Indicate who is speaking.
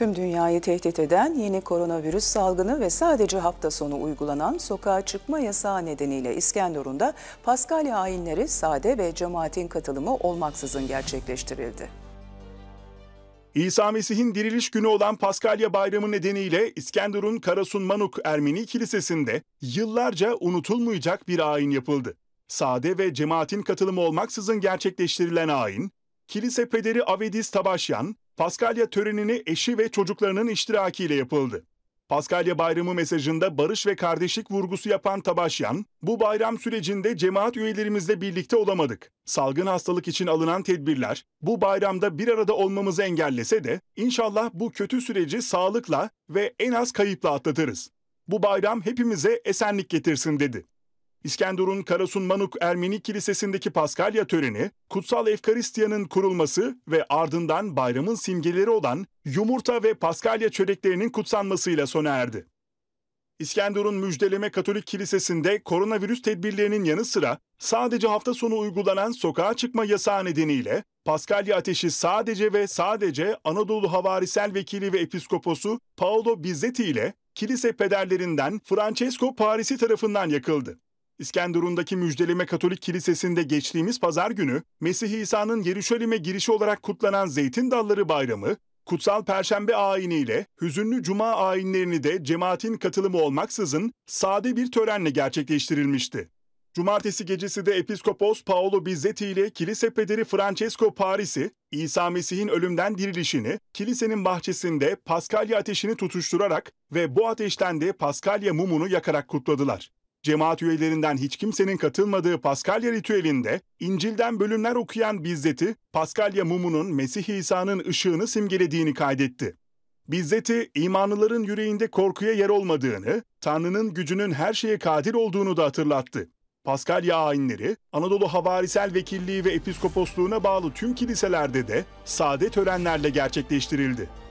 Speaker 1: Tüm dünyayı tehdit eden yeni koronavirüs salgını ve sadece hafta sonu uygulanan sokağa çıkma yasağı nedeniyle İskenderun'da Paskalya ayinleri sade ve cemaatin katılımı olmaksızın gerçekleştirildi.
Speaker 2: İsa Mesih'in diriliş günü olan Paskalya Bayramı nedeniyle İskenderun Karasun Manuk Ermeni Kilisesi'nde yıllarca unutulmayacak bir ayin yapıldı. Sade ve cemaatin katılımı olmaksızın gerçekleştirilen ayin, kilise pederi Avedis Tabaşyan, Paskalya törenini eşi ve çocuklarının iştirakiyle yapıldı. Paskalya Bayramı mesajında barış ve kardeşlik vurgusu yapan Tabaşyan, bu bayram sürecinde cemaat üyelerimizle birlikte olamadık. Salgın hastalık için alınan tedbirler bu bayramda bir arada olmamızı engellese de inşallah bu kötü süreci sağlıkla ve en az kayıpla atlatırız. Bu bayram hepimize esenlik getirsin dedi. İskenderun Karasun Manuk Ermeni Kilisesi'ndeki Paskalya töreni, Kutsal Efkaristiya'nın kurulması ve ardından bayramın simgeleri olan yumurta ve Paskalya çöreklerinin kutsanmasıyla sona erdi. İskenderun Müjdeleme Katolik Kilisesi'nde koronavirüs tedbirlerinin yanı sıra sadece hafta sonu uygulanan sokağa çıkma yasağı nedeniyle Paskalya ateşi sadece ve sadece Anadolu Havarisel Vekili ve Episkoposu Paolo Bizzetti ile kilise pederlerinden Francesco Parisi tarafından yakıldı. İskenderun'daki Müjdelime Katolik Kilisesi'nde geçtiğimiz pazar günü Mesih İsa'nın Yeruşalim'e girişi olarak kutlanan Zeytin Dalları Bayramı, Kutsal Perşembe ayiniyle hüzünlü cuma ayinlerini de cemaatin katılımı olmaksızın sade bir törenle gerçekleştirilmişti. Cumartesi gecesi de Episkopos Paolo Bizzetti ile kilise pederi Francesco Parisi, İsa Mesih'in ölümden dirilişini kilisenin bahçesinde Paskalya ateşini tutuşturarak ve bu ateşten de Paskalya mumunu yakarak kutladılar. Cemaat üyelerinden hiç kimsenin katılmadığı Paskalya ritüelinde İncil'den bölümler okuyan Bizzet'i Paskalya mumunun Mesih İsa'nın ışığını simgelediğini kaydetti. Bizzet'i imanlıların yüreğinde korkuya yer olmadığını, Tanrı'nın gücünün her şeye kadir olduğunu da hatırlattı. Paskalya ayinleri Anadolu Havarisel Vekilliği ve Episkoposluğuna bağlı tüm kiliselerde de sade törenlerle gerçekleştirildi.